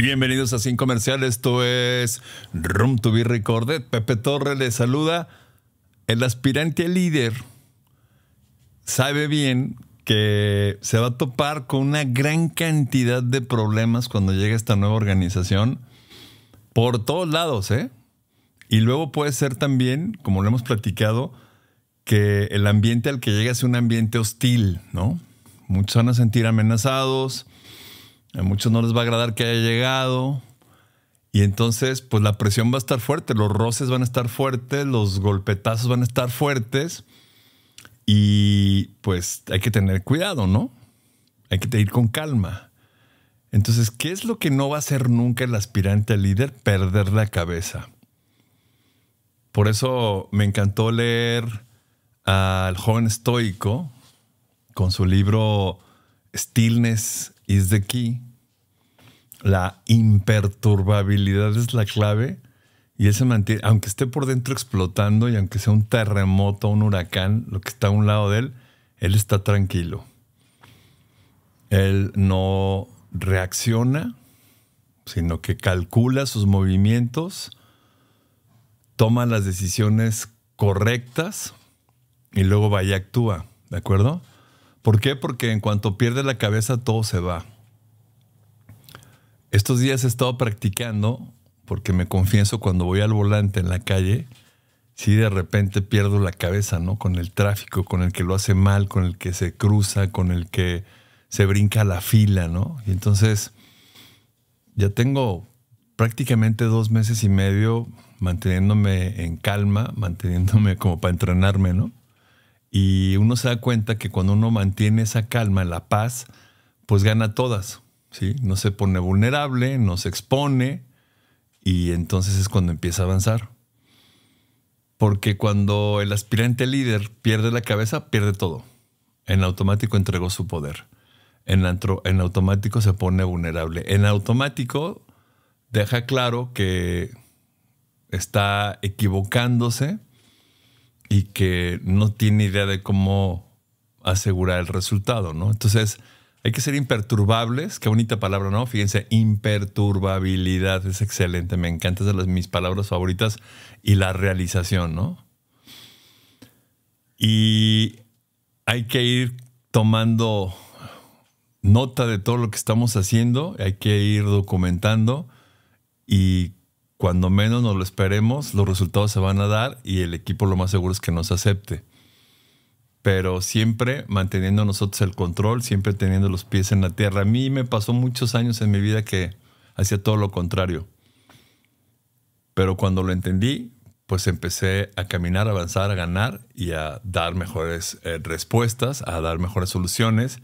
Bienvenidos a Sin Comercial, esto es Room to be Recorded. Pepe Torre le saluda. El aspirante líder sabe bien que se va a topar con una gran cantidad de problemas cuando llegue esta nueva organización por todos lados, ¿eh? Y luego puede ser también, como lo hemos platicado, que el ambiente al que llega sea un ambiente hostil, ¿no? Muchos van a sentir amenazados, a muchos no les va a agradar que haya llegado. Y entonces, pues la presión va a estar fuerte, los roces van a estar fuertes, los golpetazos van a estar fuertes. Y pues hay que tener cuidado, ¿no? Hay que ir con calma. Entonces, ¿qué es lo que no va a hacer nunca el aspirante al líder? Perder la cabeza. Por eso me encantó leer al joven estoico con su libro Stillness es the aquí La imperturbabilidad es la clave y él se mantiene, aunque esté por dentro explotando y aunque sea un terremoto, un huracán, lo que está a un lado de él, él está tranquilo. Él no reacciona, sino que calcula sus movimientos, toma las decisiones correctas y luego va y actúa, ¿de acuerdo? ¿Por qué? Porque en cuanto pierde la cabeza todo se va. Estos días he estado practicando, porque me confieso cuando voy al volante en la calle, si de repente pierdo la cabeza, ¿no? Con el tráfico, con el que lo hace mal, con el que se cruza, con el que se brinca la fila, ¿no? Y entonces ya tengo prácticamente dos meses y medio manteniéndome en calma, manteniéndome como para entrenarme, ¿no? Y uno se da cuenta que cuando uno mantiene esa calma, la paz, pues gana todas. ¿sí? No se pone vulnerable, no se expone y entonces es cuando empieza a avanzar. Porque cuando el aspirante líder pierde la cabeza, pierde todo. En automático entregó su poder. En, en automático se pone vulnerable. En automático deja claro que está equivocándose y que no tiene idea de cómo asegurar el resultado, ¿no? Entonces, hay que ser imperturbables, qué bonita palabra, ¿no? Fíjense, imperturbabilidad es excelente, me encanta, es de las, mis palabras favoritas y la realización, ¿no? Y hay que ir tomando nota de todo lo que estamos haciendo, hay que ir documentando y cuando menos nos lo esperemos, los resultados se van a dar y el equipo lo más seguro es que nos acepte. Pero siempre manteniendo nosotros el control, siempre teniendo los pies en la tierra. A mí me pasó muchos años en mi vida que hacía todo lo contrario. Pero cuando lo entendí, pues empecé a caminar, a avanzar, a ganar y a dar mejores eh, respuestas, a dar mejores soluciones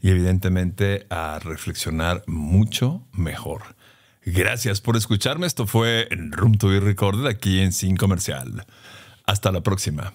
y evidentemente a reflexionar mucho mejor. Gracias por escucharme. Esto fue Room to be Recorded aquí en Sin Comercial. Hasta la próxima.